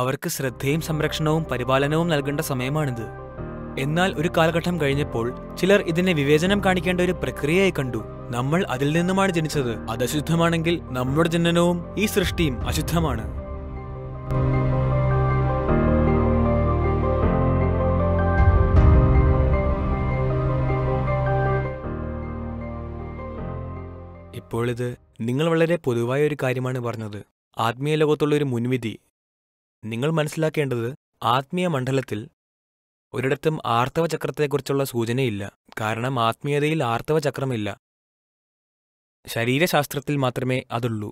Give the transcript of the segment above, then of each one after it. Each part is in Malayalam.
അവർക്ക് ശ്രദ്ധയും സംരക്ഷണവും പരിപാലനവും നൽകേണ്ട സമയമാണിത് എന്നാൽ ഒരു കാലഘട്ടം കഴിഞ്ഞപ്പോൾ ചിലർ ഇതിനെ വിവേചനം കാണിക്കേണ്ട ഒരു പ്രക്രിയയായി കണ്ടു നമ്മൾ അതിൽ നിന്നുമാണ് ജനിച്ചത് അത് അശുദ്ധമാണെങ്കിൽ നമ്മുടെ ജനനവും ഈ സൃഷ്ടിയും അശുദ്ധമാണ് ഇപ്പോൾ ഇത് നിങ്ങൾ വളരെ പൊതുവായ ഒരു കാര്യമാണ് പറഞ്ഞത് ആത്മീയ ലോകത്തുള്ള ഒരു മുൻവിധി നിങ്ങൾ മനസ്സിലാക്കേണ്ടത് ആത്മീയ മണ്ഡലത്തിൽ ഒരിടത്തും ആർത്തവ ചക്രത്തെക്കുറിച്ചുള്ള സൂചനയില്ല കാരണം ആത്മീയതയിൽ ആർത്തവ ചക്രമില്ല ശരീരശാസ്ത്രത്തിൽ മാത്രമേ അതുള്ളൂ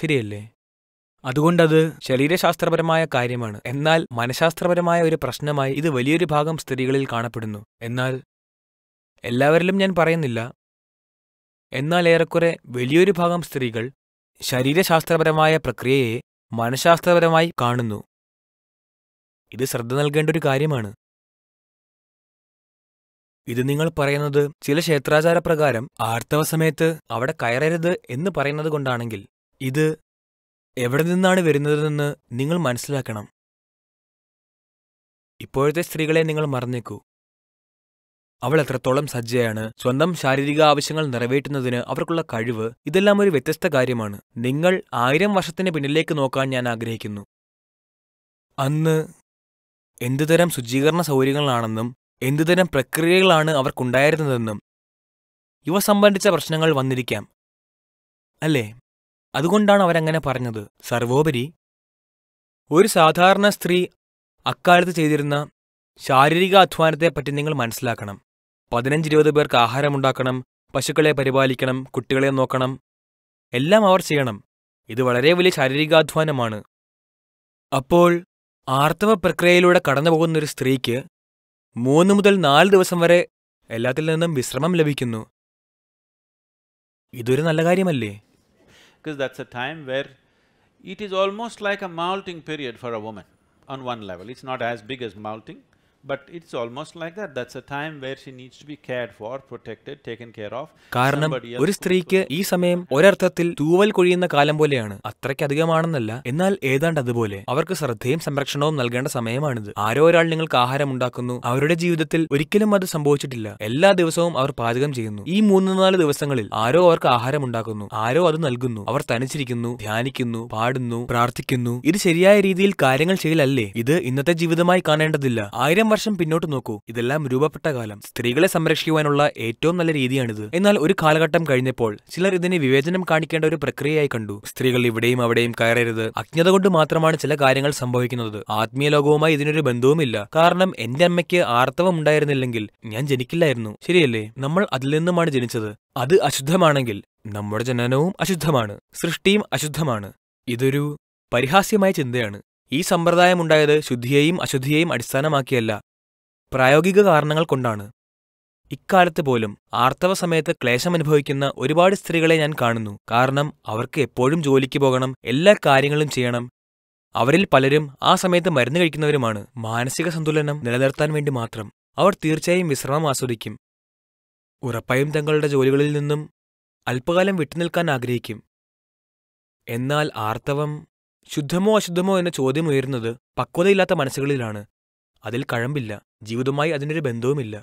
ശരിയല്ലേ അതുകൊണ്ടത് ശരീരശാസ്ത്രപരമായ കാര്യമാണ് എന്നാൽ മനഃശാസ്ത്രപരമായ ഒരു പ്രശ്നമായി ഇത് വലിയൊരു ഭാഗം സ്ത്രീകളിൽ കാണപ്പെടുന്നു എന്നാൽ എല്ലാവരിലും ഞാൻ പറയുന്നില്ല എന്നാൽ ഏറെക്കുറെ വലിയൊരു ഭാഗം സ്ത്രീകൾ ശരീരശാസ്ത്രപരമായ പ്രക്രിയയെ മനഃശാസ്ത്രപരമായി കാണുന്നു ഇത് ശ്രദ്ധ നൽകേണ്ട ഒരു കാര്യമാണ് ഇത് നിങ്ങൾ പറയുന്നത് ചില ക്ഷേത്രാചാര പ്രകാരം ആർത്തവ സമയത്ത് അവിടെ കയറരുത് എന്ന് പറയുന്നത് കൊണ്ടാണെങ്കിൽ ഇത് എവിടെ നിന്നാണ് വരുന്നതെന്ന് നിങ്ങൾ മനസ്സിലാക്കണം ഇപ്പോഴത്തെ സ്ത്രീകളെ നിങ്ങൾ മറന്നേക്കൂ അവൾ എത്രത്തോളം സജ്ജയാണ് സ്വന്തം ശാരീരിക ആവശ്യങ്ങൾ നിറവേറ്റുന്നതിന് അവർക്കുള്ള കഴിവ് ഇതെല്ലാം ഒരു വ്യത്യസ്ത കാര്യമാണ് നിങ്ങൾ ആയിരം വർഷത്തിന് പിന്നിലേക്ക് നോക്കാൻ ഞാൻ ആഗ്രഹിക്കുന്നു അന്ന് എന്തുതരം ശുചീകരണ സൗകര്യങ്ങളാണെന്നും എന്തുതരം പ്രക്രിയകളാണ് അവർക്കുണ്ടായിരുന്നതെന്നും ഇവ സംബന്ധിച്ച പ്രശ്നങ്ങൾ വന്നിരിക്കാം അല്ലേ അതുകൊണ്ടാണ് അവരങ്ങനെ പറഞ്ഞത് സർവോപരി ഒരു സാധാരണ സ്ത്രീ അക്കാലത്ത് ചെയ്തിരുന്ന ശാരീരിക അധ്വാനത്തെപ്പറ്റി നിങ്ങൾ മനസ്സിലാക്കണം പതിനഞ്ചിരുപത് പേർക്ക് ആഹാരമുണ്ടാക്കണം പശുക്കളെ പരിപാലിക്കണം കുട്ടികളെ നോക്കണം എല്ലാം അവർ ചെയ്യണം ഇത് വളരെ വലിയ ശാരീരികാധ്വാനമാണ് അപ്പോൾ ആർത്തവ പ്രക്രിയയിലൂടെ കടന്നുപോകുന്ന ഒരു സ്ത്രീക്ക് മൂന്ന് മുതൽ നാല് ദിവസം വരെ എല്ലാത്തിൽ നിന്നും വിശ്രമം ലഭിക്കുന്നു ഇതൊരു നല്ല കാര്യമല്ലേ It is almost like a മൗൾട്ടിംഗ് period for a woman on one level. It's not as big as മൗൾട്ടിംഗ് കാരണം ഒരു സ്ത്രീക്ക് ഈ സമയം ഒരർത്ഥത്തിൽ തൂവൽ കൊഴിയുന്ന കാലം പോലെയാണ് അത്രയ്ക്കധികമാണെന്നല്ല എന്നാൽ ഏതാണ്ട് അതുപോലെ അവർക്ക് ശ്രദ്ധയും സംരക്ഷണവും നൽകേണ്ട സമയമാണിത് ആരോ ഒരാൾ നിങ്ങൾക്ക് ആഹാരം ഉണ്ടാക്കുന്നു അവരുടെ ജീവിതത്തിൽ ഒരിക്കലും അത് സംഭവിച്ചിട്ടില്ല എല്ലാ ദിവസവും അവർ പാചകം ചെയ്യുന്നു ഈ മൂന്ന് നാല് ദിവസങ്ങളിൽ ആരോ അവർക്ക് ആഹാരം ഉണ്ടാക്കുന്നു ആരോ അത് നൽകുന്നു അവർ തനിച്ചിരിക്കുന്നു ധ്യാനിക്കുന്നു പാടുന്നു പ്രാർത്ഥിക്കുന്നു ഇത് ശരിയായ രീതിയിൽ കാര്യങ്ങൾ ചെയ്യലല്ലേ ഇത് ഇന്നത്തെ ജീവിതമായി കാണേണ്ടതില്ല ആയിരം വർഷം പിന്നോട്ട് നോക്കൂ ഇതെല്ലാം രൂപപ്പെട്ട കാലം സ്ത്രീകളെ സംരക്ഷിക്കുവാനുള്ള ഏറ്റവും നല്ല രീതിയാണിത് എന്നാൽ ഒരു കാലഘട്ടം കഴിഞ്ഞപ്പോൾ ചിലർ ഇതിനെ വിവേചനം കാണിക്കേണ്ട ഒരു പ്രക്രിയയായി കണ്ടു സ്ത്രീകൾ ഇവിടെയും അവിടെയും കയറരുത് അജ്ഞത കൊണ്ട് മാത്രമാണ് ചില കാര്യങ്ങൾ സംഭവിക്കുന്നത് ആത്മീയ ലോകവുമായി ഇതിനൊരു ബന്ധവുമില്ല കാരണം എന്റെ അമ്മയ്ക്ക് ആർത്തവം ഉണ്ടായിരുന്നില്ലെങ്കിൽ ഞാൻ ജനിക്കില്ലായിരുന്നു ശരിയല്ലേ നമ്മൾ അതിൽ നിന്നുമാണ് ജനിച്ചത് അത് അശുദ്ധമാണെങ്കിൽ നമ്മുടെ ജനനവും അശുദ്ധമാണ് സൃഷ്ടിയും അശുദ്ധമാണ് ഇതൊരു പരിഹാസ്യമായ ചിന്തയാണ് ഈ സമ്പ്രദായമുണ്ടായത് ശുദ്ധിയെയും അശുദ്ധിയെയും അടിസ്ഥാനമാക്കിയല്ല പ്രായോഗിക കാരണങ്ങൾ കൊണ്ടാണ് ഇക്കാലത്ത് പോലും ആർത്തവ സമയത്ത് ക്ലേശമനുഭവിക്കുന്ന ഒരുപാട് സ്ത്രീകളെ ഞാൻ കാണുന്നു കാരണം അവർക്ക് എപ്പോഴും ജോലിക്ക് പോകണം എല്ലാ കാര്യങ്ങളും ചെയ്യണം അവരിൽ പലരും ആ സമയത്ത് മരുന്ന് കഴിക്കുന്നവരുമാണ് മാനസിക സന്തുലനം നിലനിർത്താൻ വേണ്ടി മാത്രം അവർ തീർച്ചയായും വിശ്രമം ആസ്വദിക്കും ഉറപ്പായും തങ്ങളുടെ ജോലികളിൽ നിന്നും അല്പകാലം വിട്ടുനിൽക്കാൻ ആഗ്രഹിക്കും എന്നാൽ ആർത്തവം ശുദ്ധമോ അശുദ്ധമോ എന്ന ചോദ്യം ഉയരുന്നത് പക്വതയില്ലാത്ത മനസ്സുകളിലാണ് അതിൽ കഴമ്പില്ല ജീവിതവുമായി അതിനൊരു ബന്ധവുമില്ല